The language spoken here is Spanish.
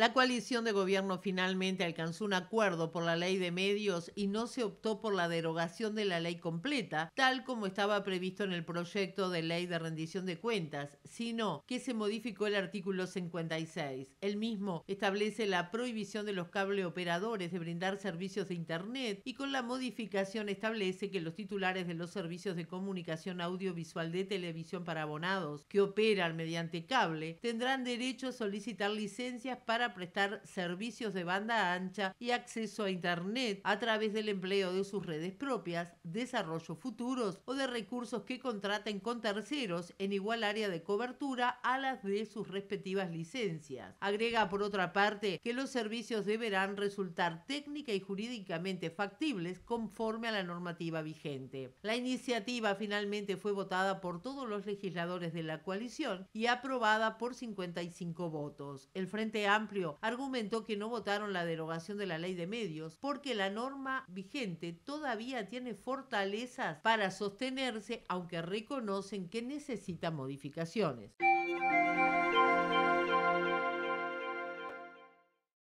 La coalición de gobierno finalmente alcanzó un acuerdo por la ley de medios y no se optó por la derogación de la ley completa, tal como estaba previsto en el proyecto de ley de rendición de cuentas, sino que se modificó el artículo 56. El mismo establece la prohibición de los cable operadores de brindar servicios de Internet y con la modificación establece que los titulares de los servicios de comunicación audiovisual de televisión para abonados que operan mediante cable tendrán derecho a solicitar licencias para prestar servicios de banda ancha y acceso a Internet a través del empleo de sus redes propias, desarrollo futuros o de recursos que contraten con terceros en igual área de cobertura a las de sus respectivas licencias. Agrega por otra parte que los servicios deberán resultar técnica y jurídicamente factibles conforme a la normativa vigente. La iniciativa finalmente fue votada por todos los legisladores de la coalición y aprobada por 55 votos. El Frente Amplio argumentó que no votaron la derogación de la ley de medios porque la norma vigente todavía tiene fortalezas para sostenerse, aunque reconocen que necesita modificaciones.